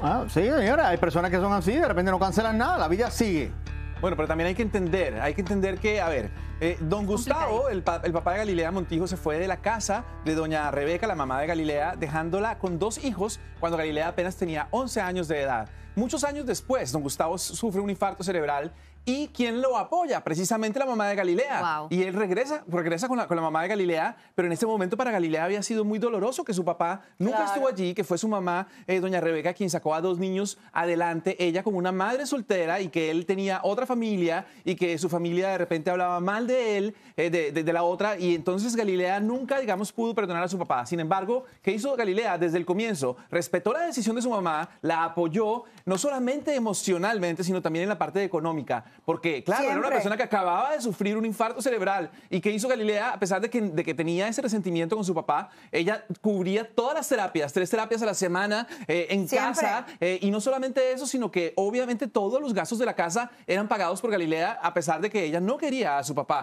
Ah, sí, señora, hay personas que son así, de repente no cancelan nada, la vida sigue. Bueno, pero también hay que entender, hay que entender que, a ver, eh, don Gustavo, el, papá de Galilea Montijo, se fue de la casa de doña Rebeca, la mamá de Galilea, dejándola con dos hijos cuando Galilea apenas tenía 11 años de edad. Muchos años después, don Gustavo sufre un infarto cerebral y ¿quién lo apoya, precisamente la mamá de Galilea. Y él regresa, regresa con la, mamá de Galilea, pero en este momento para Galilea había sido muy doloroso que su papá nunca estuvo allí, que fue su mamá, eh, doña Rebeca, quien sacó a dos niños adelante, ella como una madre soltera y que él tenía otra familia y que su familia de repente hablaba mal de de él, eh, de, la otra, y entonces Galilea nunca, digamos, pudo perdonar a su papá. Sin embargo, ¿qué hizo Galilea desde el comienzo? Respetó la decisión de su mamá, la apoyó, no solamente emocionalmente, sino también en la parte económica, porque, claro, era una persona que acababa de sufrir un infarto cerebral. ¿Y qué hizo Galilea? A pesar de que, tenía ese resentimiento con su papá, ella cubría todas las terapias, tres terapias a la semana, eh, en casa, eh, y no solamente eso, sino que obviamente todos los gastos de la casa eran pagados por Galilea, a pesar de que ella no quería a su papá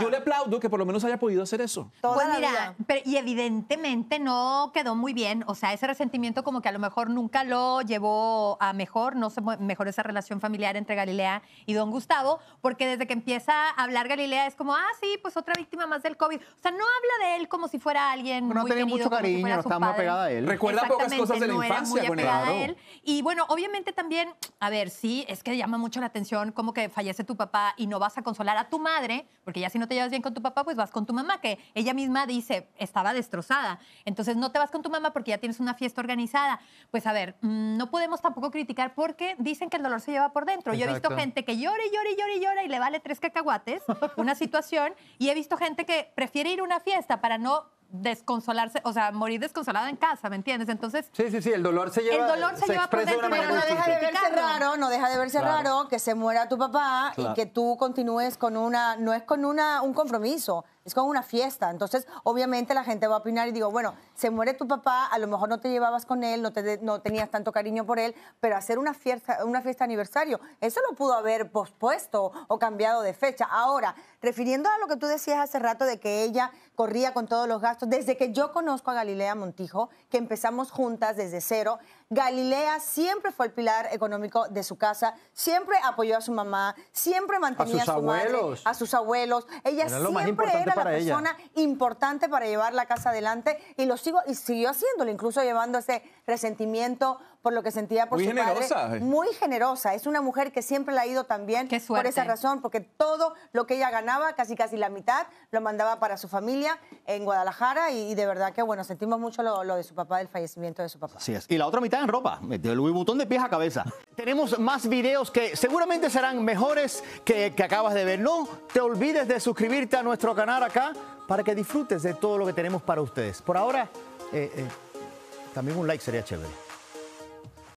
yo le aplaudo que por lo menos haya podido hacer eso. Pues y evidentemente no quedó muy bien. O sea, ese resentimiento como que a lo mejor nunca lo llevó a mejor, no sé, mejor esa relación familiar entre Galilea y don Gustavo, porque desde que empieza a hablar Galilea es como, ah, sí, pues otra víctima más del COVID. O sea, no habla de él como si fuera alguien. no muy tenía mucho cariño, estaba muy apegada a él. Recuerda pocas cosas de la no infancia, era muy a él. Y bueno, obviamente también, a ver, sí, es que llama mucho la atención como que fallece tu papá y no vas a consolar a tu madre porque ya si no te llevas bien con tu papá, pues vas con tu mamá, que ella misma dice, estaba destrozada. Entonces no te vas con tu mamá porque ya tienes una fiesta organizada. Pues a ver, mm, no podemos tampoco criticar porque dicen que el dolor se lleva por dentro. Yo he visto gente que llora y llora y llora y llora y le vale tres cacahuates una situación y he visto gente que prefiere ir a una fiesta para no desconsolarse, o sea, morir desconsolada en casa, ¿me entiendes? Entonces... Sí, sí, sí, el dolor se lleva... El dolor se, lleva por dentro, pero no deja de verse raro, no deja de verse raro que se muera tu papá y que tú continúes con una... No es con una, un compromiso, es como una fiesta. Entonces, obviamente la gente va a opinar y digo, bueno, se muere tu papá, a lo mejor no te llevabas con él, no, no tenías tanto cariño por él, pero hacer una fiesta, una fiesta aniversario, eso lo pudo haber pospuesto o cambiado de fecha. Ahora, refiriendo a lo que tú decías hace rato de que ella corría con todos los gastos, desde que yo conozco a Galilea Montijo, que empezamos juntas desde cero, Galilea siempre fue el pilar económico de su casa, siempre apoyó a su mamá, siempre mantenía a sus su abuelos. a sus abuelos. Ella siempre era para la persona importante para llevar la casa adelante y lo sigo y siguió haciéndolo, incluso llevando ese resentimiento por lo que sentía por muy su generosa. padre. Eh. Muy generosa. Es una mujer que siempre la ha ido también por esa razón, porque todo lo que ella ganaba, casi casi la mitad, lo mandaba para su familia en Guadalajara y, de verdad que bueno, sentimos mucho lo, de su papá, del fallecimiento de su papá. Así es. Y la otra mitad en ropa, de Louis de pies a cabeza. Tenemos más videos que seguramente serán mejores que, acabas de ver. No te olvides de suscribirte a nuestro canal acá para que disfrutes de todo lo que tenemos para ustedes. Por ahora, eh, eh, también un like sería chévere.